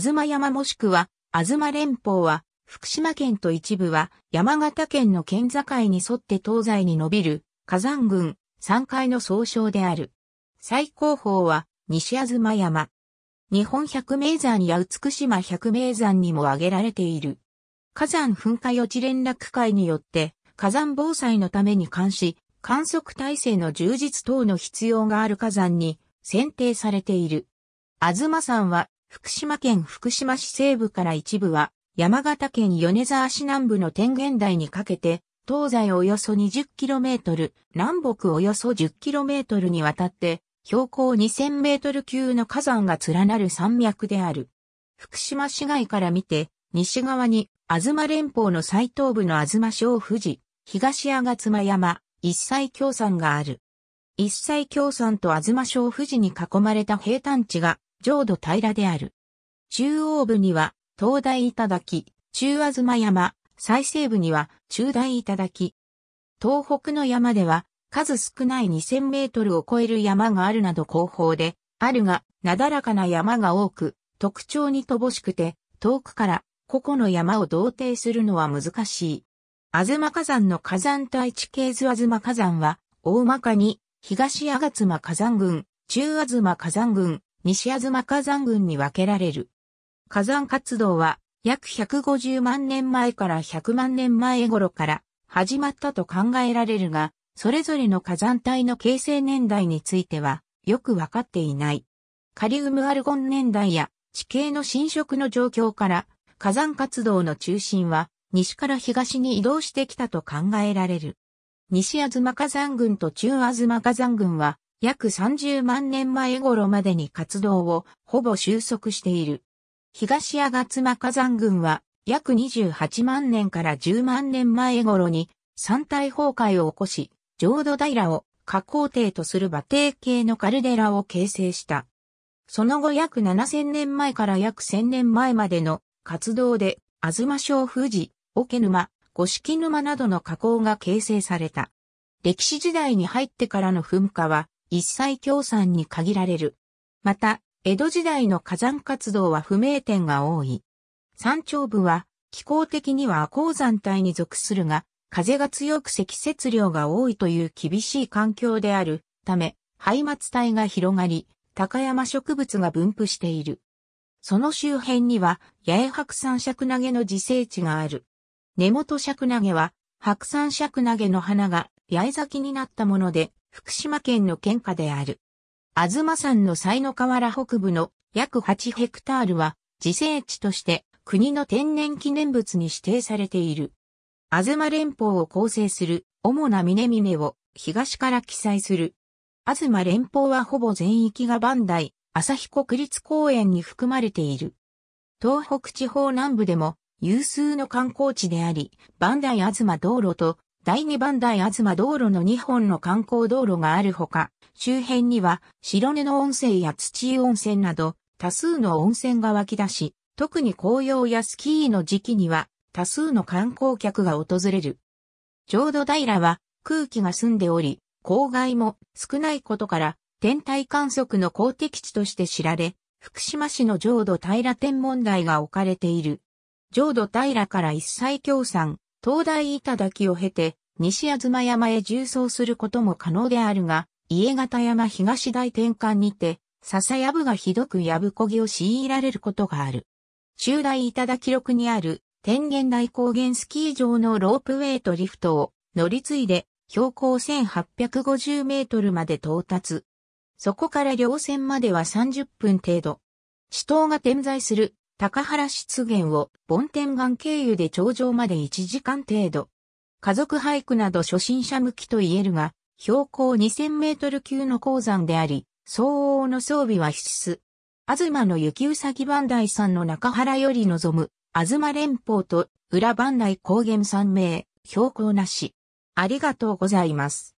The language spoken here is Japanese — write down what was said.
東山もしくは、東連峰は、福島県と一部は、山形県の県境に沿って東西に伸びる、火山群、山階の総称である。最高峰は、西東山。日本百名山や美島百名山にも挙げられている。火山噴火予知連絡会によって、火山防災のために監視、観測体制の充実等の必要がある火山に選定されている。東山は福島県福島市西部から一部は、山形県米沢市南部の天元台にかけて、東西およそ 20km、南北およそ 10km にわたって、標高 2000m 級の火山が連なる山脈である。福島市街から見て、西側に、東連峰の最東部の東小富士、東つ妻山、一切京山がある。一切京山と東小富士に囲まれた平坦地が、浄土平である。中央部には、東大頂、中吾妻山、最西部には、中大頂。東北の山では、数少ない2000メートルを超える山があるなど広報で、あるが、なだらかな山が多く、特徴に乏しくて、遠くから、個々の山を同定するのは難しい。吾妻火山の火山帯地形図吾妻火山は、大まかに、東吾妻火山群、中吾妻火山群、西吾妻火山群に分けられる。火山活動は約150万年前から100万年前頃から始まったと考えられるが、それぞれの火山帯の形成年代についてはよくわかっていない。カリウムアルゴン年代や地形の侵食の状況から火山活動の中心は西から東に移動してきたと考えられる。西吾妻火山群と中吾妻火山群は約30万年前頃までに活動をほぼ収束している。東ツマ火山群は約28万年から10万年前頃に山体崩壊を起こし、浄土平を下降堤とする馬蹄系のカルデラを形成した。その後約7000年前から約1000年前までの活動で、東小富士、桶沼、五色沼などの河口が形成された。歴史時代に入ってからの噴火は、一切協賛に限られる。また、江戸時代の火山活動は不明点が多い。山頂部は気候的には亜高山帯に属するが、風が強く積雪量が多いという厳しい環境であるため、廃末帯が広がり、高山植物が分布している。その周辺には、八重白山尺投げの自生地がある。根元尺投げは、白山尺投げの花が八重咲きになったもので、福島県の県下である。東山の才の河原北部の約8ヘクタールは自生地として国の天然記念物に指定されている。東連邦を構成する主な峰々を東から記載する。東連邦はほぼ全域が代、朝日国立公園に含まれている。東北地方南部でも有数の観光地であり、あず東道路と第2番台東道路の2本の観光道路があるほか、周辺には白根の温泉や土湯温泉など多数の温泉が湧き出し、特に紅葉やスキーの時期には多数の観光客が訪れる。浄土平は空気が澄んでおり、公害も少ないことから天体観測の公的地として知られ、福島市の浄土平天文台が置かれている。浄土平から一切協賛、東大板頂を経て、西吾妻山へ縦走することも可能であるが、家形山東大転換にて、笹やぶがひどくやぶこぎを強いられることがある。中大板頂録にある天元大高原スキー場のロープウェイとリフトを乗り継いで標高1850メートルまで到達。そこから稜線までは30分程度。地頭が点在する高原湿原を梵天岩経由で頂上まで1時間程度。家族俳句など初心者向きと言えるが、標高2000メートル級の鉱山であり、相応の装備は必須。東の雪うさぎ磐梯山の中原より望む、東連峰と裏磐梯高原山名、標高なし。ありがとうございます。